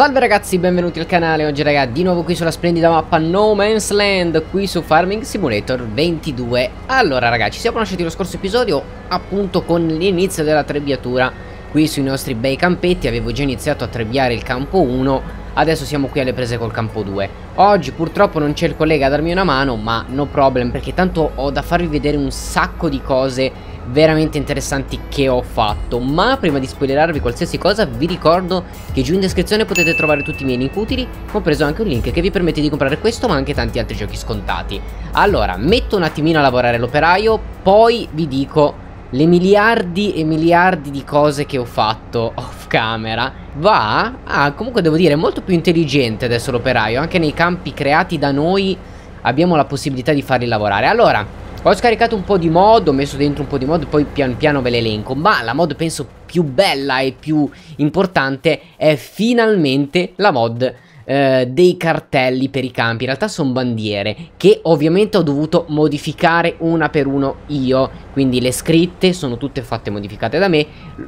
Salve ragazzi, benvenuti al canale, oggi ragazzi di nuovo qui sulla splendida mappa No Man's Land Qui su Farming Simulator 22 Allora ragazzi, ci siamo lasciati lo scorso episodio appunto con l'inizio della trebbiatura Qui sui nostri bei campetti, avevo già iniziato a trebbiare il campo 1 Adesso siamo qui alle prese col campo 2 Oggi purtroppo non c'è il collega a darmi una mano, ma no problem Perché tanto ho da farvi vedere un sacco di cose veramente interessanti che ho fatto Ma prima di spoilerarvi qualsiasi cosa vi ricordo che giù in descrizione potete trovare tutti i miei link utili Compreso anche un link che vi permette di comprare questo ma anche tanti altri giochi scontati Allora metto un attimino a lavorare l'operaio Poi vi dico le miliardi e miliardi di cose che ho fatto off camera Va, ah comunque devo dire molto più intelligente adesso l'operaio Anche nei campi creati da noi abbiamo la possibilità di farli lavorare Allora ho scaricato un po' di mod, ho messo dentro un po' di mod, poi pian piano ve l'elenco. ma la mod penso più bella e più importante è finalmente la mod eh, dei cartelli per i campi in realtà sono bandiere che ovviamente ho dovuto modificare una per uno io quindi le scritte sono tutte fatte modificate da me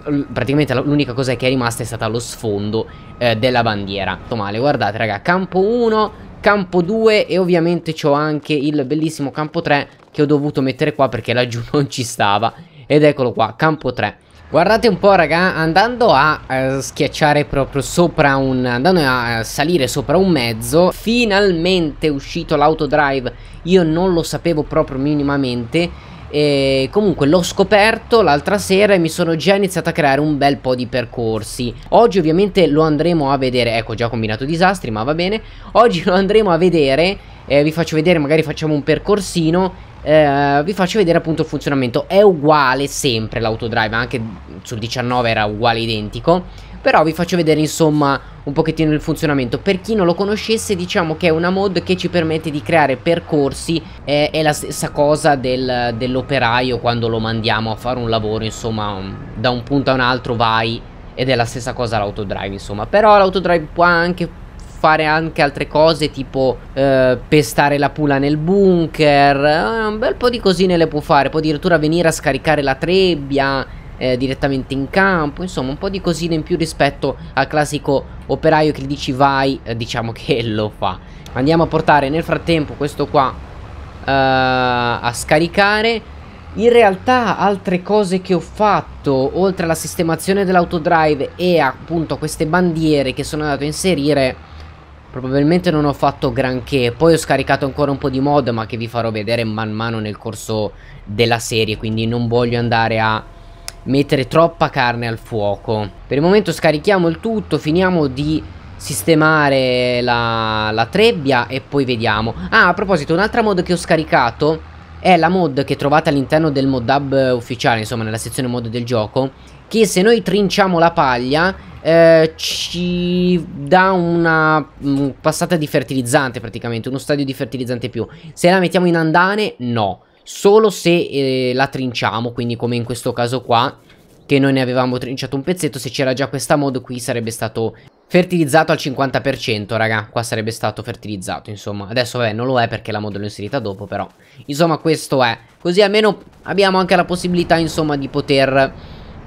L praticamente l'unica cosa che è rimasta è stata lo sfondo eh, della bandiera male guardate raga campo 1 campo 2 e ovviamente ho anche il bellissimo campo 3 che ho dovuto mettere qua perché laggiù non ci stava ed eccolo qua campo 3 Guardate un po' raga, andando a eh, schiacciare proprio sopra un... andando a eh, salire sopra un mezzo, finalmente è uscito l'autodrive, io non lo sapevo proprio minimamente, e comunque l'ho scoperto l'altra sera e mi sono già iniziato a creare un bel po' di percorsi. Oggi ovviamente lo andremo a vedere, ecco ho già combinato disastri ma va bene. Oggi lo andremo a vedere, eh, vi faccio vedere, magari facciamo un percorsino eh, vi faccio vedere appunto il funzionamento è uguale sempre l'autodrive anche sul 19 era uguale identico però vi faccio vedere insomma un pochettino il funzionamento Per chi non lo conoscesse diciamo che è una mod che ci permette di creare percorsi eh, È la stessa cosa del, dell'operaio quando lo mandiamo a fare un lavoro Insomma un, mm, da un punto a un altro vai ed è la stessa cosa l'autodrive insomma Però l'autodrive può anche fare anche altre cose tipo eh, pestare la pula nel bunker, eh, un bel po' di cosine le può fare, può addirittura venire a scaricare la trebbia, eh, direttamente in campo Insomma un po' di cosine in più rispetto al classico operaio che gli dici vai eh, Diciamo che lo fa Andiamo a portare nel frattempo questo qua eh, a scaricare in realtà altre cose che ho fatto, oltre alla sistemazione dell'autodrive e appunto queste bandiere che sono andato a inserire, probabilmente non ho fatto granché. Poi ho scaricato ancora un po' di mod, ma che vi farò vedere man mano nel corso della serie, quindi non voglio andare a mettere troppa carne al fuoco. Per il momento scarichiamo il tutto, finiamo di sistemare la, la trebbia e poi vediamo. Ah, a proposito, un'altra mod che ho scaricato è la mod che trovate all'interno del mod hub ufficiale, insomma nella sezione mod del gioco, che se noi trinciamo la paglia eh, ci dà una mm, passata di fertilizzante praticamente, uno stadio di fertilizzante più. Se la mettiamo in andane, no solo se eh, la trinciamo, quindi come in questo caso qua, che noi ne avevamo trinciato un pezzetto, se c'era già questa mod qui sarebbe stato fertilizzato al 50%, raga, qua sarebbe stato fertilizzato, insomma. Adesso vabbè, non lo è perché la mod l'ho inserita dopo, però. Insomma, questo è. Così almeno abbiamo anche la possibilità, insomma, di poter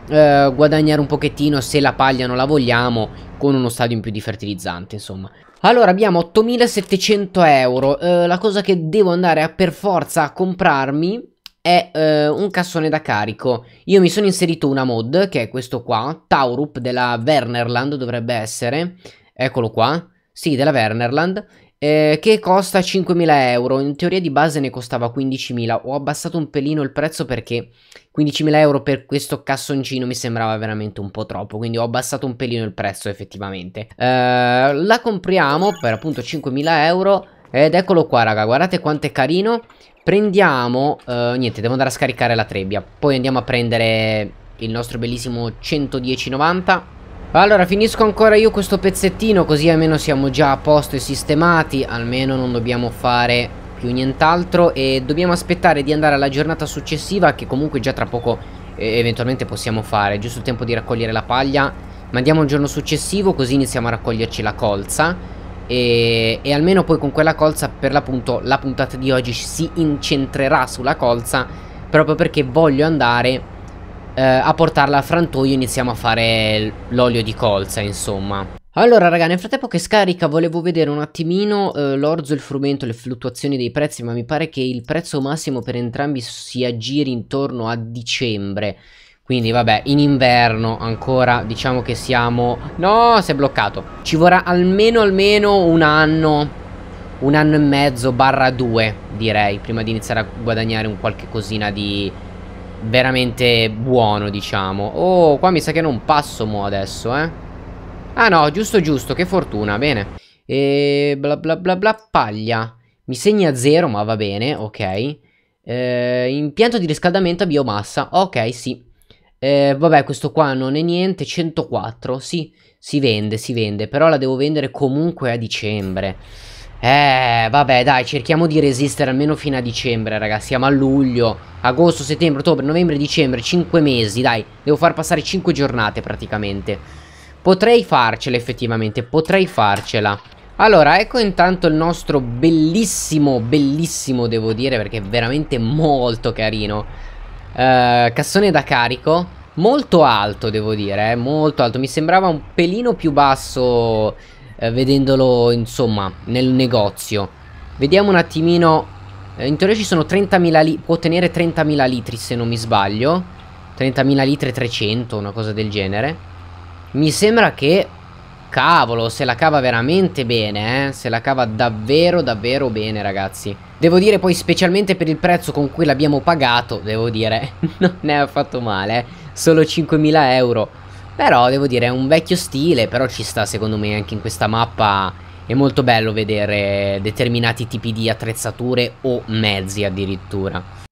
eh, guadagnare un pochettino se la paglia non la vogliamo con uno stadio in più di fertilizzante insomma allora abbiamo 8700 euro eh, la cosa che devo andare a per forza a comprarmi è eh, un cassone da carico io mi sono inserito una mod che è questo qua Taurup della Wernerland dovrebbe essere eccolo qua sì, della Wernerland eh, che costa 5.000 euro, in teoria di base ne costava 15.000, ho abbassato un pelino il prezzo perché 15.000 euro per questo cassoncino mi sembrava veramente un po' troppo, quindi ho abbassato un pelino il prezzo effettivamente. Eh, la compriamo per appunto 5.000 euro ed eccolo qua raga, guardate quanto è carino. Prendiamo, eh, niente, devo andare a scaricare la trebbia, poi andiamo a prendere il nostro bellissimo 110,90 allora finisco ancora io questo pezzettino così almeno siamo già a posto e sistemati Almeno non dobbiamo fare più nient'altro e dobbiamo aspettare di andare alla giornata successiva che comunque già tra poco eh, eventualmente possiamo fare Giusto il tempo di raccogliere la paglia Mandiamo il giorno successivo così iniziamo a raccoglierci la colza e, e, almeno poi con quella colza per l'appunto la puntata di oggi si incentrerà sulla colza proprio perché voglio andare eh, a portarla al frantoio iniziamo a fare l'olio di colza insomma allora raga nel frattempo che scarica volevo vedere un attimino eh, l'orzo, il frumento, le fluttuazioni dei prezzi ma mi pare che il prezzo massimo per entrambi si aggiri intorno a dicembre quindi vabbè in inverno ancora diciamo che siamo no si è bloccato ci vorrà almeno almeno un anno un anno e mezzo barra due direi prima di iniziare a guadagnare un qualche cosina di veramente buono, diciamo. Oh, qua mi sa che non passo mo adesso, eh. Ah no, giusto giusto, che fortuna, bene. E bla bla bla bla, paglia. Mi segna 0, ma va bene, ok. Eh, impianto di riscaldamento a biomassa, ok, sì. Eh, vabbè, questo qua non è niente, 104, sì, si vende, si vende, però la devo vendere comunque a dicembre. Eh, vabbè, dai, cerchiamo di resistere almeno fino a dicembre, ragazzi. Siamo a luglio, agosto, settembre, ottobre, novembre, dicembre, 5 mesi, dai. Devo far passare 5 giornate praticamente. Potrei farcela effettivamente, potrei farcela. Allora, ecco intanto il nostro bellissimo, bellissimo devo dire, perché è veramente molto carino. Eh, cassone da carico, molto alto devo dire, eh, molto alto. Mi sembrava un pelino più basso eh, vedendolo insomma nel negozio vediamo un attimino eh, in teoria ci sono 30.000 litri può ottenere 30.000 litri se non mi sbaglio 30.000 litri 300 una cosa del genere mi sembra che cavolo, se la cava veramente bene, eh? Se la cava davvero, davvero bene, ragazzi. Devo dire poi, specialmente per il prezzo con cui l'abbiamo pagato, devo dire, non è affatto male. Eh. Solo 5.000 euro. Però devo dire è un vecchio stile Però ci sta secondo me anche in questa mappa È molto bello vedere determinati tipi di attrezzature o mezzi addirittura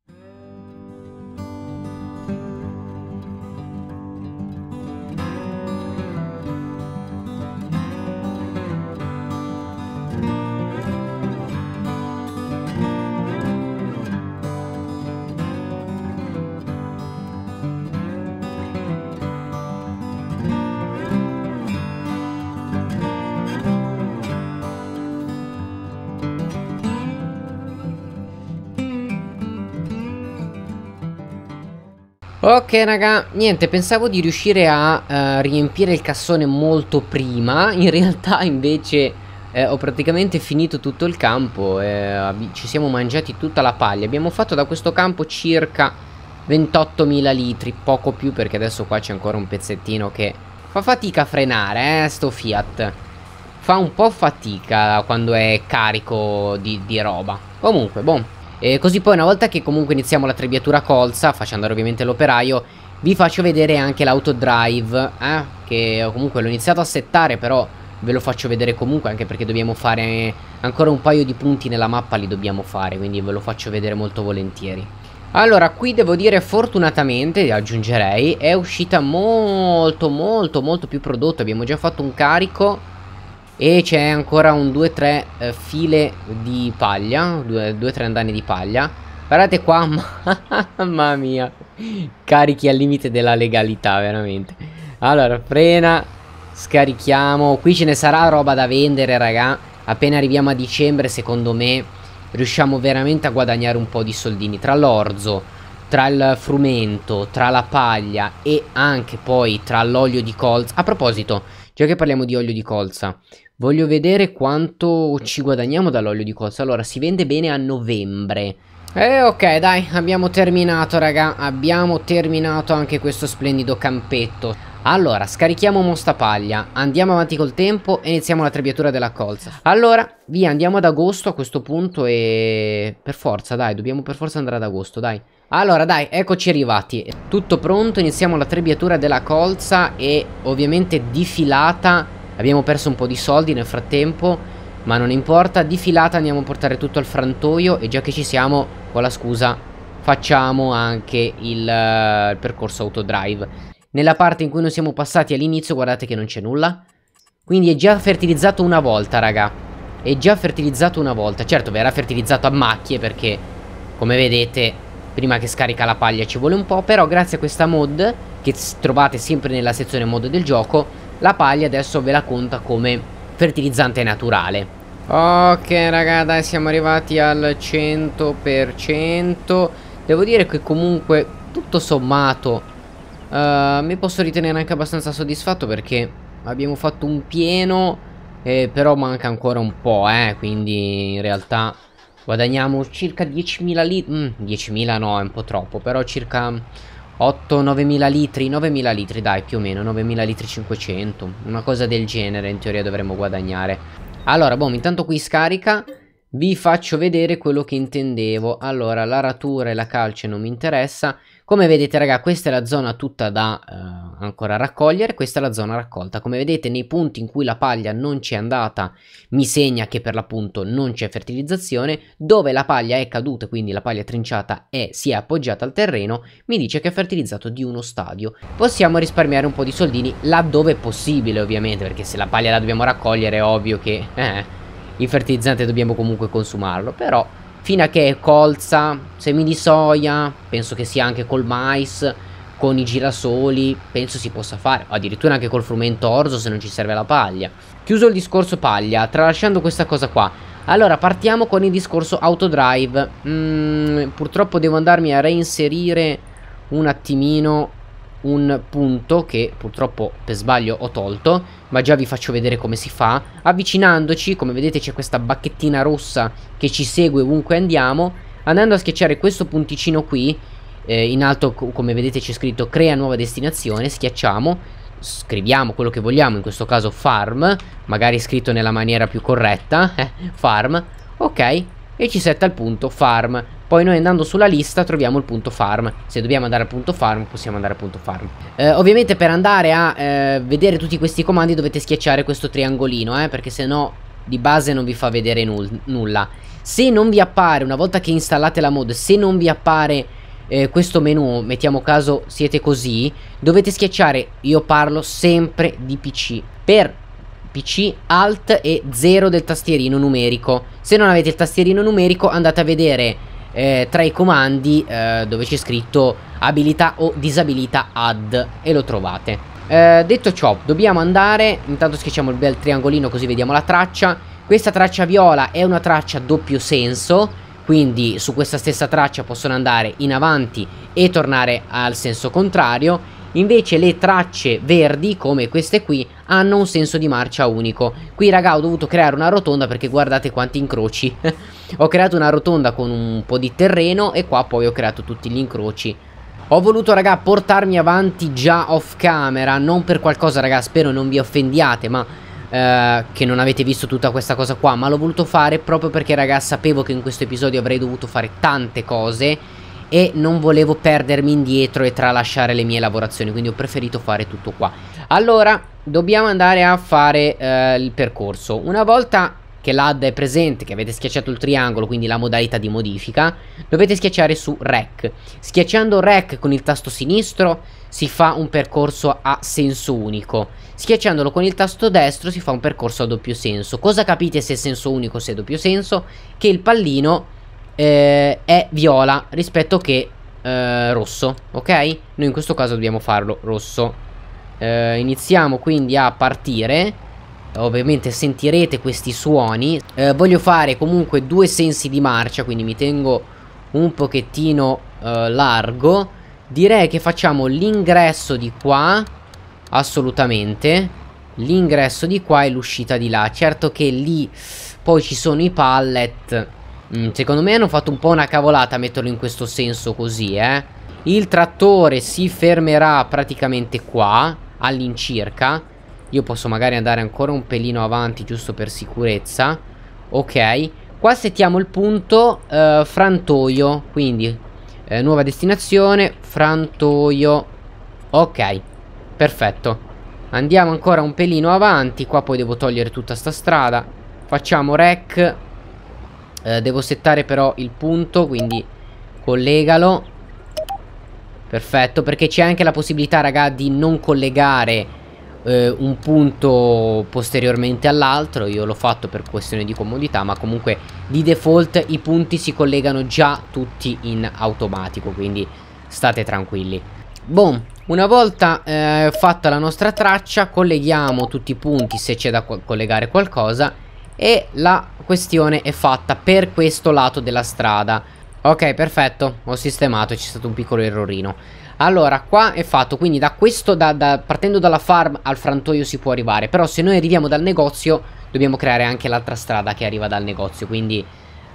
Ok raga, niente, pensavo di riuscire a uh, riempire il cassone molto prima, in realtà invece eh, ho praticamente finito tutto il campo, eh, ci siamo mangiati tutta la paglia, abbiamo fatto da questo campo circa 28.000 litri, poco più perché adesso qua c'è ancora un pezzettino che fa fatica a frenare, eh, sto Fiat, fa un po' fatica quando è carico di, di roba, comunque, boh. E così poi una volta che comunque iniziamo la trebbiatura colza, facendo ovviamente l'operaio, vi faccio vedere anche l'autodrive, eh? che comunque l'ho iniziato a settare però ve lo faccio vedere comunque anche perché dobbiamo fare ancora un paio di punti nella mappa li dobbiamo fare, quindi ve lo faccio vedere molto volentieri. Allora, qui devo dire fortunatamente, aggiungerei, è uscita molto molto molto più prodotto, abbiamo già fatto un carico e c'è ancora un 2-3 eh, file di paglia 2-3 andani di paglia Guardate qua Mamma mia Carichi al limite della legalità veramente Allora frena Scarichiamo Qui ce ne sarà roba da vendere raga Appena arriviamo a dicembre secondo me Riusciamo veramente a guadagnare un po' di soldini Tra l'orzo Tra il frumento Tra la paglia E anche poi tra l'olio di colza A proposito Già che parliamo di olio di colza, voglio vedere quanto ci guadagniamo dall'olio di colza. Allora, si vende bene a novembre. Eh ok dai abbiamo terminato raga abbiamo terminato anche questo splendido campetto Allora scarichiamo mosta paglia andiamo avanti col tempo e iniziamo la trebbiatura della colza Allora via andiamo ad agosto a questo punto e per forza dai dobbiamo per forza andare ad agosto dai allora dai, eccoci arrivati Tutto pronto, iniziamo la trebbiatura della colza E ovviamente di filata Abbiamo perso un po' di soldi nel frattempo Ma non importa, di filata andiamo a portare tutto al frantoio E già che ci siamo, con la scusa Facciamo anche il, uh, il percorso autodrive Nella parte in cui non siamo passati all'inizio Guardate che non c'è nulla Quindi è già fertilizzato una volta raga È già fertilizzato una volta Certo verrà fertilizzato a macchie perché Come vedete prima che scarica la paglia ci vuole un po', però grazie a questa mod, che trovate sempre nella sezione mod del gioco, la paglia adesso ve la conta come fertilizzante naturale. Ok raga dai siamo arrivati al 100% Devo dire che comunque tutto sommato uh, Mi posso ritenere anche abbastanza soddisfatto perché abbiamo fatto un pieno eh, Però manca ancora un po' eh Quindi in realtà Guadagniamo circa 10.000 litri. Mm, 10.000 no, è un po' troppo, però circa 8-9.000 litri, 9.000 litri dai più o meno, 9.000 litri 500, una cosa del genere in teoria dovremmo guadagnare. Allora, boh, intanto qui scarica, vi faccio vedere quello che intendevo. Allora, la ratura e la calce non mi interessa, come vedete raga questa è la zona tutta da eh, ancora raccogliere, questa è la zona raccolta. Come vedete nei punti in cui la paglia non ci è andata mi segna che per l'appunto non c'è fertilizzazione, dove la paglia è caduta, quindi la paglia trinciata è, si è appoggiata al terreno, mi dice che è fertilizzato di uno stadio. Possiamo risparmiare un po' di soldini laddove è possibile ovviamente, perché se la paglia la dobbiamo raccogliere è ovvio che eh, il fertilizzante dobbiamo comunque consumarlo, però fino a che colza, semi di soia, penso che sia anche col mais, con i girasoli, penso si possa fare, addirittura anche col frumento orzo se non ci serve la paglia. Chiuso il discorso paglia, tralasciando questa cosa qua, allora partiamo con il discorso autodrive, mm, purtroppo devo andarmi a reinserire un attimino un punto che purtroppo per sbaglio ho tolto, ma già vi faccio vedere come si fa. Avvicinandoci, come vedete c'è questa bacchettina rossa che ci segue ovunque andiamo, andando a schiacciare questo punticino qui, eh, in alto come vedete c'è scritto crea nuova destinazione, schiacciamo, scriviamo quello che vogliamo, in questo caso farm, magari scritto nella maniera più corretta, eh, farm, ok, e ci setta il punto farm. Poi noi andando sulla lista troviamo il punto farm. Se dobbiamo andare al punto farm, possiamo andare al punto farm. Eh, ovviamente per andare a eh, vedere tutti questi comandi dovete schiacciare questo triangolino, eh, perché se no di base non vi fa vedere nul nulla. Se non vi appare, una volta che installate la mod, se non vi appare eh, questo menu, mettiamo caso siete così, dovete schiacciare, io parlo sempre di PC, per PC Alt e 0 del tastierino numerico. Se non avete il tastierino numerico andate a vedere eh, tra i comandi eh, dove c'è scritto abilità o disabilità add e lo trovate. Eh, detto ciò, dobbiamo andare, intanto schiacciamo il bel triangolino così vediamo la traccia. Questa traccia viola è una traccia a doppio senso, quindi su questa stessa traccia possono andare in avanti e tornare al senso contrario Invece le tracce verdi, come queste qui, hanno un senso di marcia unico. Qui raga ho dovuto creare una rotonda perché guardate quanti incroci. ho creato una rotonda con un po' di terreno e qua poi ho creato tutti gli incroci. Ho voluto raga portarmi avanti già off camera, non per qualcosa raga, spero non vi offendiate, ma Uh, che non avete visto tutta questa cosa qua, ma l'ho voluto fare proprio perché raga sapevo che in questo episodio avrei dovuto fare tante cose e non volevo perdermi indietro e tralasciare le mie lavorazioni quindi ho preferito fare tutto qua allora dobbiamo andare a fare eh, il percorso una volta che l'AD è presente, che avete schiacciato il triangolo, quindi la modalità di modifica, dovete schiacciare su REC. Schiacciando REC con il tasto sinistro si fa un percorso a senso unico. Schiacciandolo con il tasto destro si fa un percorso a doppio senso. Cosa capite se è senso unico o se è doppio senso? Che il pallino eh, è viola rispetto che eh, rosso, ok? Noi in questo caso dobbiamo farlo rosso. Eh, iniziamo quindi a partire. Ovviamente sentirete questi suoni. Eh, voglio fare comunque due sensi di marcia, quindi mi tengo un pochettino eh, largo. Direi che facciamo l'ingresso di qua, assolutamente l'ingresso di qua e l'uscita di là. Certo che lì poi ci sono i pallet Mm, secondo me hanno fatto un po' una cavolata a metterlo in questo senso così, eh. Il trattore si fermerà praticamente qua, all'incirca. Io posso magari andare ancora un pelino avanti, giusto per sicurezza. Ok. Qua settiamo il punto eh, frantoio, quindi eh, nuova destinazione, frantoio. Ok, perfetto. Andiamo ancora un pelino avanti, qua poi devo togliere tutta sta strada. Facciamo rec eh, devo settare però il punto Quindi collegalo Perfetto Perché c'è anche la possibilità raga di non collegare eh, un punto posteriormente all'altro Io l'ho fatto per questione di comodità Ma comunque di default i punti si collegano già tutti in automatico Quindi state tranquilli Boom una volta eh, fatta la nostra traccia colleghiamo tutti i punti se c'è da co collegare qualcosa e la questione è fatta per questo lato della strada. Ok, perfetto, ho sistemato, c'è stato un piccolo errorino. Allora, qua è fatto, quindi da questo, da, da, partendo dalla farm al frantoio si può arrivare, però se noi arriviamo dal negozio dobbiamo creare anche l'altra strada che arriva dal negozio, quindi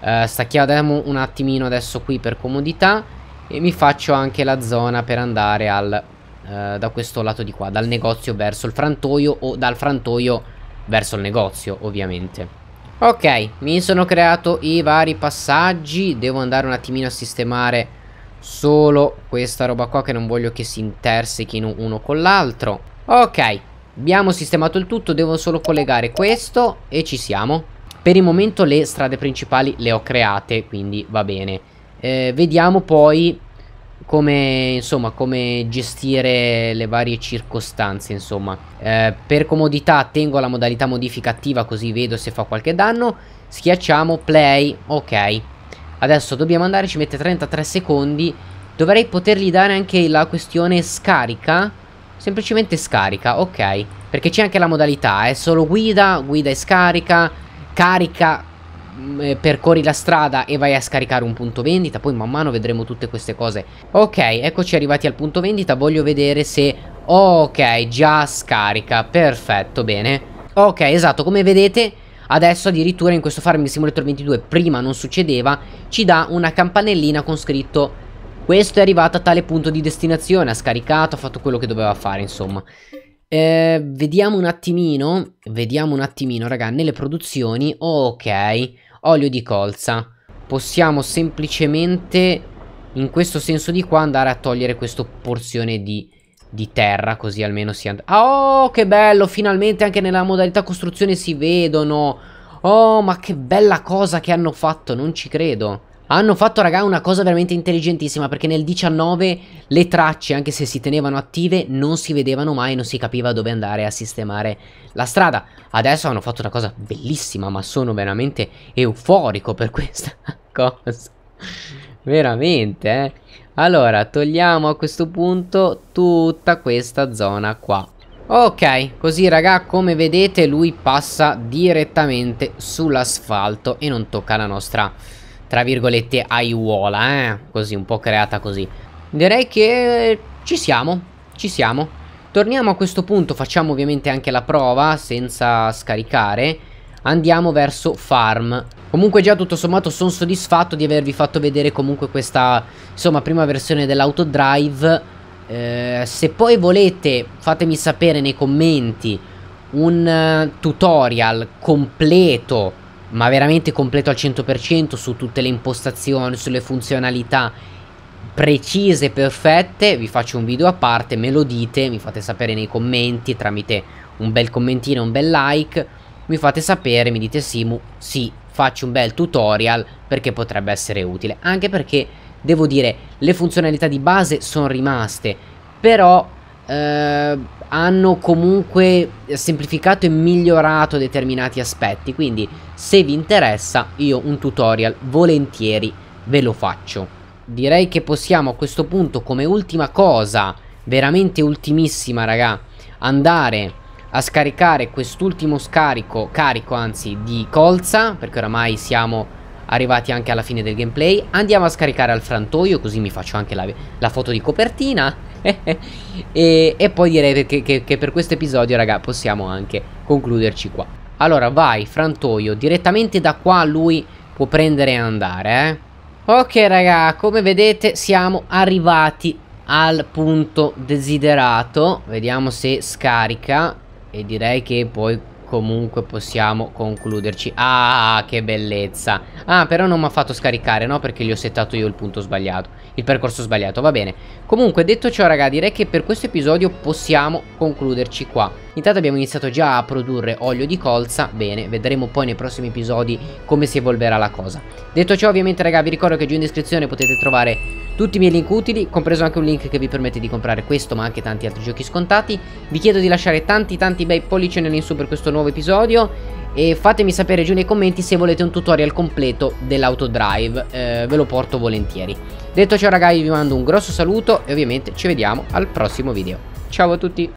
eh, stacchiamo un attimino adesso qui per comodità e mi faccio anche la zona per andare al, eh, da questo lato di qua, dal negozio verso il frantoio o dal frantoio verso il negozio ovviamente. Ok, mi sono creato i vari passaggi, devo andare un attimino a sistemare solo questa roba qua che non voglio che si interseghino uno con l'altro. Ok, abbiamo sistemato il tutto, devo solo collegare questo e ci siamo. Per il momento le strade principali le ho create, quindi va bene. Eh, vediamo poi come, insomma, come gestire le varie circostanze, insomma. Eh, per comodità tengo la modalità modifica attiva così vedo se fa qualche danno. Schiacciamo play, ok. Adesso dobbiamo andare, ci mette 33 secondi. Dovrei potergli dare anche la questione scarica. Semplicemente scarica, ok. Perché c'è anche la modalità, è solo guida, guida e scarica, carica Mm, eh, percorri la strada e vai a scaricare un punto vendita, poi man mano vedremo tutte queste cose. Ok, eccoci arrivati al punto vendita, voglio vedere se... Ok, già scarica, perfetto, bene. Ok, esatto, come vedete... Adesso addirittura in questo Farming Simulator 22 prima non succedeva, ci dà una campanellina con scritto questo è arrivato a tale punto di destinazione, ha scaricato, ha fatto quello che doveva fare, insomma. Eh, vediamo un attimino, vediamo un attimino, raga, nelle produzioni, ok, olio di colza. Possiamo semplicemente in questo senso di qua andare a togliere questa porzione di, di terra così almeno si andrà. Oh che bello finalmente anche nella modalità costruzione si vedono. Oh ma che bella cosa che hanno fatto non ci credo. Hanno fatto, raga, una cosa veramente intelligentissima perché nel 19 le tracce, anche se si tenevano attive, non si vedevano mai, non si capiva dove andare a sistemare la strada. Adesso hanno fatto una cosa bellissima, ma sono veramente euforico per questa cosa. veramente, eh. Allora, togliamo a questo punto tutta questa zona qua. Ok, così raga come vedete lui passa direttamente sull'asfalto e non tocca la nostra tra virgolette, aiuola, eh? Così, un po' creata così. Direi che ci siamo, ci siamo. Torniamo a questo punto, facciamo ovviamente anche la prova, senza scaricare. Andiamo verso farm. Comunque già tutto sommato sono soddisfatto di avervi fatto vedere comunque questa, insomma, prima versione dell'autodrive. Eh, se poi volete, fatemi sapere nei commenti un eh, tutorial completo ma veramente completo al 100% su tutte le impostazioni, sulle funzionalità precise, perfette, vi faccio un video a parte, me lo dite, mi fate sapere nei commenti tramite un bel commentino, un bel like, mi fate sapere, mi dite Simu, sì, faccio un bel tutorial perché potrebbe essere utile, anche perché devo dire le funzionalità di base sono rimaste, però eh, hanno comunque semplificato e migliorato determinati aspetti, quindi se vi interessa io un tutorial volentieri ve lo faccio. Direi che possiamo a questo punto come ultima cosa, veramente ultimissima raga, andare a scaricare quest'ultimo scarico, carico anzi di colza, perché oramai siamo arrivati anche alla fine del gameplay. Andiamo a scaricare al frantoio, così mi faccio anche la, la foto di copertina. e, e, poi direi che, che, che per questo episodio, raga, possiamo anche concluderci qua. Allora, vai, frantoio, direttamente da qua lui può prendere e andare, eh. Ok, raga, come vedete siamo arrivati al punto desiderato. Vediamo se scarica e direi che poi comunque possiamo concluderci Ah che bellezza Ah però non mi ha fatto scaricare no perché gli ho settato io il punto sbagliato Il percorso sbagliato va bene Comunque detto ciò raga direi che per questo episodio possiamo concluderci qua Intanto abbiamo iniziato già a produrre olio di colza Bene, vedremo poi nei prossimi episodi come si evolverà la cosa Detto ciò ovviamente raga vi ricordo che giù in descrizione potete trovare tutti i miei link utili, compreso anche un link che vi permette di comprare questo ma anche tanti altri giochi scontati. Vi chiedo di lasciare tanti tanti bei pollicioni in su per questo nuovo episodio e fatemi sapere giù nei commenti se volete un tutorial completo dell'autodrive, eh, ve lo porto volentieri. Detto ciò ragazzi vi mando un grosso saluto e ovviamente ci vediamo al prossimo video. Ciao a tutti!